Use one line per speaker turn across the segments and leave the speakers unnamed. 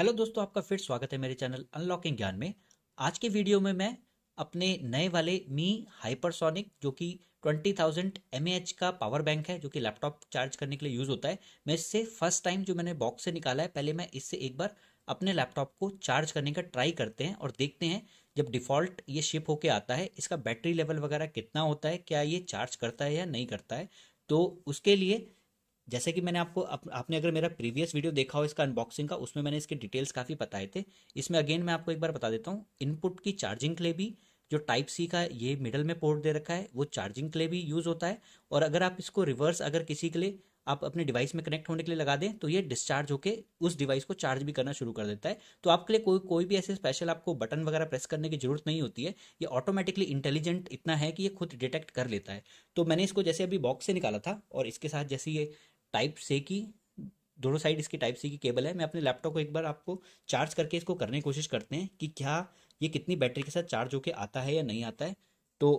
hello दोस्तों आपका फिर स्वागत है मेरे चैनल अनलॉकिंग ज्ञान में आज के वीडियो में मैं अपने नए वाले मी हाइपरसोनिक जो कि 20,000 mAh का पावर बैंक है जो कि लैपटॉप चार्ज करने के लिए यूज़ होता है मैं इससे फर्स्ट टाइम जो मैंने बॉक्स से निकाला है पहले मैं इससे एक बार अपने लैपटॉप को चार्ज करने का ट्राई करते हैं और देखते हैं जब डिफ़ॉल्ट ये शिप होके आता है इसका बैटरी लेवल वगैरह कितना होता है क्या ये चार्ज करता है या नहीं करता है तो उसके लिए जैसे कि मैंने आपको आप, आपने अगर मेरा प्रीवियस वीडियो देखा हो इसका अनबॉक्सिंग का उसमें मैंने इसके डिटेल्स काफ़ी बताए थे इसमें अगेन मैं आपको एक बार बता देता हूँ इनपुट की चार्जिंग के लिए भी जो टाइप सी का ये मिडल में पोर्ट दे रखा है वो चार्जिंग के लिए भी यूज़ होता है और अगर आप इसको रिवर्स अगर किसी के लिए आप अपने डिवाइस में कनेक्ट होने के लिए लगा दें तो ये डिस्चार्ज होकर उस डिवाइस को चार्ज भी करना शुरू कर देता है तो आपके लिए कोई कोई भी ऐसे स्पेशल आपको बटन वगैरह प्रेस करने की जरूरत नहीं होती है ये ऑटोमेटिकली इंटेलिजेंट इतना है कि ये खुद डिटेक्ट कर लेता है तो मैंने इसको जैसे अभी बॉक्स से निकाला था और इसके साथ जैसे ये टाइप से की दोनों साइड इसकी टाइप सी की केबल है मैं अपने लैपटॉप को एक बार आपको चार्ज करके इसको करने की कोशिश करते हैं कि क्या ये कितनी बैटरी के साथ चार्ज होके आता है या नहीं आता है तो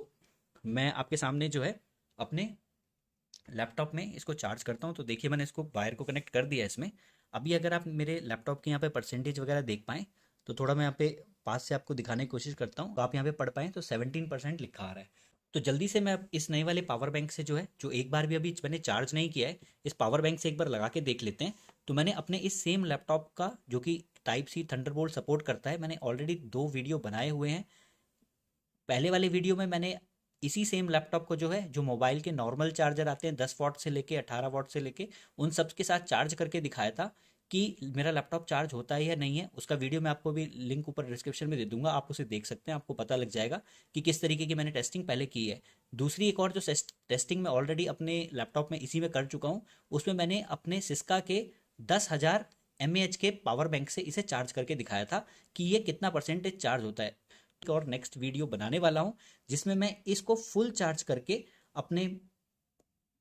मैं आपके सामने जो है अपने लैपटॉप में इसको चार्ज करता हूँ तो देखिए मैंने इसको वायर को कनेक्ट कर दिया इसमें अभी अगर आप मेरे लैपटॉप के यहाँ पे परसेंटेज वगैरह देख पाएँ तो थोड़ा मैं यहाँ पे पास से आपको दिखाने की कोशिश करता हूँ तो आप यहाँ पे पढ़ पाएँ तो सेवनटीन परसेंट लिखा आ रहा है तो जल्दी से मैं इस नए वाले पावर बैंक से जो है जो एक बार भी अभी मैंने चार्ज नहीं किया है इस पावर बैंक से एक बार लगा के देख लेते हैं तो मैंने अपने इस सेम लैपटॉप का जो कि टाइप सी थंडरबोल्ट सपोर्ट करता है मैंने ऑलरेडी दो वीडियो बनाए हुए हैं पहले वाले वीडियो में मैंने इसी सेम लैपटॉप को जो है जो मोबाइल के नॉर्मल चार्जर आते हैं दस वॉट से लेके अठारह वाट से लेके उन सब के साथ चार्ज करके दिखाया था कि मेरा लैपटॉप चार्ज होता है या नहीं है उसका वीडियो मैं आपको भी लिंक ऊपर डिस्क्रिप्शन में दे दूंगा आप उसे देख सकते हैं आपको पता लग जाएगा कि किस तरीके की मैंने टेस्टिंग पहले की है दूसरी एक और जो टेस्टिंग मैं ऑलरेडी अपने लैपटॉप में इसी में कर चुका हूँ उसमें मैंने अपने सिस्का के दस हज़ार एम के पावर बैंक से इसे चार्ज करके दिखाया था कि ये कितना परसेंटेज चार्ज होता है और नेक्स्ट वीडियो बनाने वाला हूँ जिसमें मैं इसको फुल चार्ज करके अपने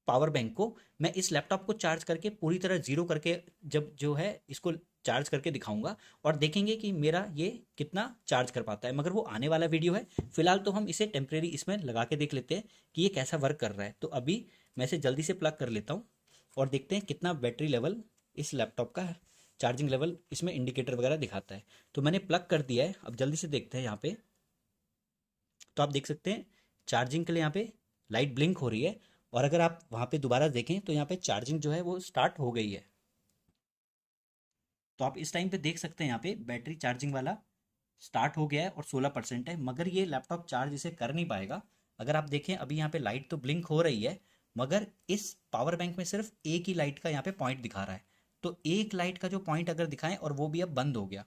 पावर बैंक को मैं इस लैपटॉप को चार्ज करके पूरी तरह ज़ीरो करके जब जो है इसको चार्ज करके दिखाऊंगा और देखेंगे कि मेरा ये कितना चार्ज कर पाता है मगर वो आने वाला वीडियो है फिलहाल तो हम इसे टेम्परेरी इसमें लगा के देख लेते हैं कि ये कैसा वर्क कर रहा है तो अभी मैं इसे जल्दी से प्लग कर लेता हूँ और देखते हैं कितना बैटरी लेवल इस लैपटॉप का चार्जिंग लेवल इसमें इंडिकेटर वगैरह दिखाता है तो मैंने प्लग कर दिया है अब जल्दी से देखते हैं यहाँ पे तो आप देख सकते हैं चार्जिंग के लिए यहाँ पे लाइट ब्लिंक हो रही है और अगर आप वहां पे दोबारा देखें तो यहाँ पे चार्जिंग जो है वो स्टार्ट हो गई है तो आप इस टाइम पे देख सकते हैं यहाँ पे बैटरी चार्जिंग वाला स्टार्ट हो गया है और सोलह परसेंट है मगर ये लैपटॉप चार्ज इसे कर नहीं पाएगा अगर आप देखें अभी यहाँ पे लाइट तो ब्लिंक हो रही है मगर इस पावर बैंक में सिर्फ एक ही लाइट का यहाँ पे पॉइंट दिखा रहा है तो एक लाइट का जो पॉइंट अगर दिखाएं और वो भी अब बंद हो गया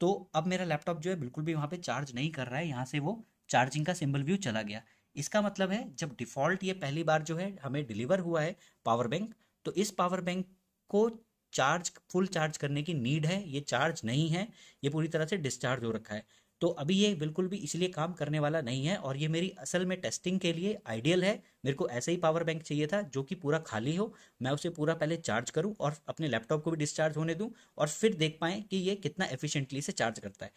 तो अब मेरा लैपटॉप जो है बिल्कुल भी वहां पे चार्ज नहीं कर रहा है यहाँ से वो चार्जिंग का सिंबल व्यू चला गया इसका मतलब है जब डिफॉल्ट ये पहली बार जो है हमें डिलीवर हुआ है पावर बैंक तो इस पावर बैंक को चार्ज फुल चार्ज करने की नीड है ये चार्ज नहीं है ये पूरी तरह से डिस्चार्ज हो रखा है तो अभी ये बिल्कुल भी इसलिए काम करने वाला नहीं है और ये मेरी असल में टेस्टिंग के लिए आइडियल है मेरे को ऐसे ही पावर बैंक चाहिए था जो कि पूरा खाली हो मैं उसे पूरा पहले चार्ज करूं और अपने लैपटॉप को भी डिस्चार्ज होने दूं और फिर देख पाएं कि ये कितना एफिशिएंटली से चार्ज करता है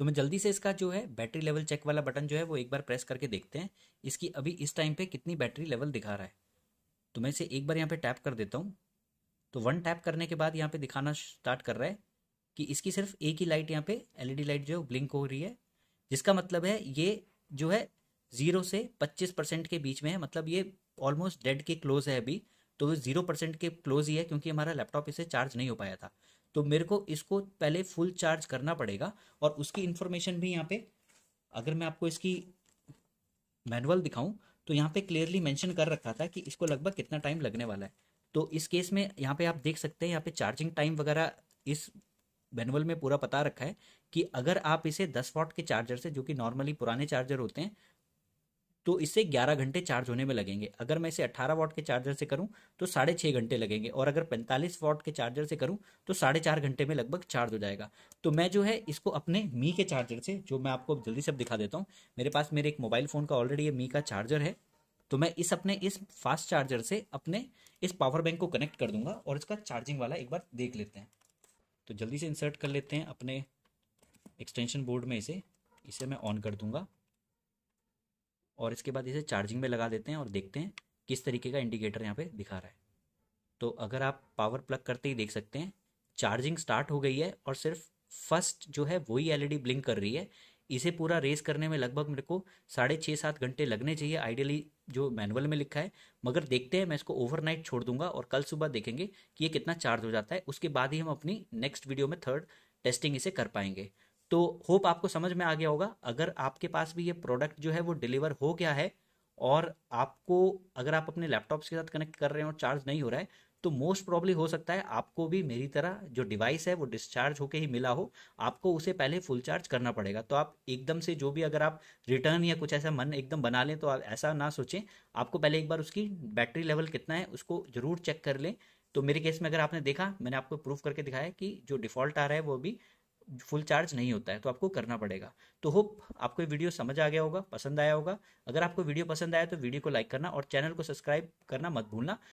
तो मैं जल्दी से इसका जो है बैटरी लेवल चेक वाला बटन जो है वो एक बार प्रेस करके देखते हैं इसकी अभी इस टाइम पे कितनी बैटरी लेवल दिखा रहा है तो मैं इसे एक बार यहाँ पे टैप कर देता हूँ तो वन टैप करने के बाद यहाँ पे दिखाना स्टार्ट कर रहा है कि इसकी सिर्फ एक ही लाइट यहाँ पे एलईडी लाइट जो है ब्लिंक हो रही है जिसका मतलब है ये जो है ज़ीरो से पच्चीस परसेंट के बीच में है मतलब ये ऑलमोस्ट डेड के क्लोज है अभी तो ज़ीरो परसेंट के क्लोज ही है क्योंकि हमारा लैपटॉप इसे चार्ज नहीं हो पाया था तो मेरे को इसको पहले फुल चार्ज करना पड़ेगा और उसकी इन्फॉर्मेशन भी यहाँ पे अगर मैं आपको इसकी मैनुअल दिखाऊं तो यहाँ पे क्लियरली मेंशन कर रखा था कि इसको लगभग कितना टाइम लगने वाला है तो इस केस में यहाँ पे आप देख सकते हैं यहाँ पे चार्जिंग टाइम वगैरह इस मैनुअल में पूरा पता रखा है कि अगर आप इसे दस वॉट के चार्जर से जो कि नॉर्मली पुराने चार्जर होते हैं तो इसे 11 घंटे चार्ज होने में लगेंगे अगर मैं इसे 18 वाट के चार्जर से करूं तो साढ़े छः घंटे लगेंगे और अगर 45 वाट के चार्जर से करूं तो साढ़े चार घंटे में लगभग चार्ज हो जाएगा तो मैं जो है इसको अपने मी के चार्जर से जो मैं आपको जल्दी से दिखा देता हूँ मेरे पास मेरे एक मोबाइल फ़ोन का ऑलरेडी ये मी का चार्जर है तो मैं इस अपने इस फास्ट चार्जर से अपने इस पावर बैंक को कनेक्ट कर दूंगा और इसका चार्जिंग वाला एक बार देख लेते हैं तो जल्दी से इंसर्ट कर लेते हैं अपने एक्सटेंशन बोर्ड में इसे इसे मैं ऑन कर दूंगा और इसके बाद इसे चार्जिंग में लगा देते हैं और देखते हैं किस तरीके का इंडिकेटर यहाँ पे दिखा रहा है तो अगर आप पावर प्लग करते ही देख सकते हैं चार्जिंग स्टार्ट हो गई है और सिर्फ फर्स्ट जो है वही एल ब्लिंक कर रही है इसे पूरा रेस करने में लगभग मेरे को साढ़े छः सात घंटे लगने चाहिए आइडियली जो मैनुअल में लिखा है मगर देखते हैं मैं इसको ओवरनाइट छोड़ दूंगा और कल सुबह देखेंगे कि ये कितना चार्ज हो जाता है उसके बाद ही हम अपनी नेक्स्ट वीडियो में थर्ड टेस्टिंग इसे कर पाएंगे तो होप आपको समझ में आ गया होगा अगर आपके पास भी ये प्रोडक्ट जो है वो डिलीवर हो गया है और आपको अगर आप अपने लैपटॉप्स के साथ कनेक्ट कर रहे हैं और चार्ज नहीं हो रहा है तो मोस्ट प्रॉब्ली हो सकता है आपको भी मेरी तरह जो डिवाइस है वो डिस्चार्ज होके ही मिला हो आपको उसे पहले फुल चार्ज करना पड़ेगा तो आप एकदम से जो भी अगर आप रिटर्न या कुछ ऐसा मन एकदम बना लें तो आप ऐसा ना सोचें आपको पहले एक बार उसकी बैटरी लेवल कितना है उसको ज़रूर चेक कर लें तो मेरे केस में अगर आपने देखा मैंने आपको प्रूफ करके दिखाया कि जो डिफ़ॉल्ट आ रहा है वो भी फुल चार्ज नहीं होता है तो आपको करना पड़ेगा तो होप आपको ये वीडियो समझ आ गया होगा पसंद आया होगा अगर आपको वीडियो पसंद आया तो वीडियो को लाइक करना और चैनल को सब्सक्राइब करना मत भूलना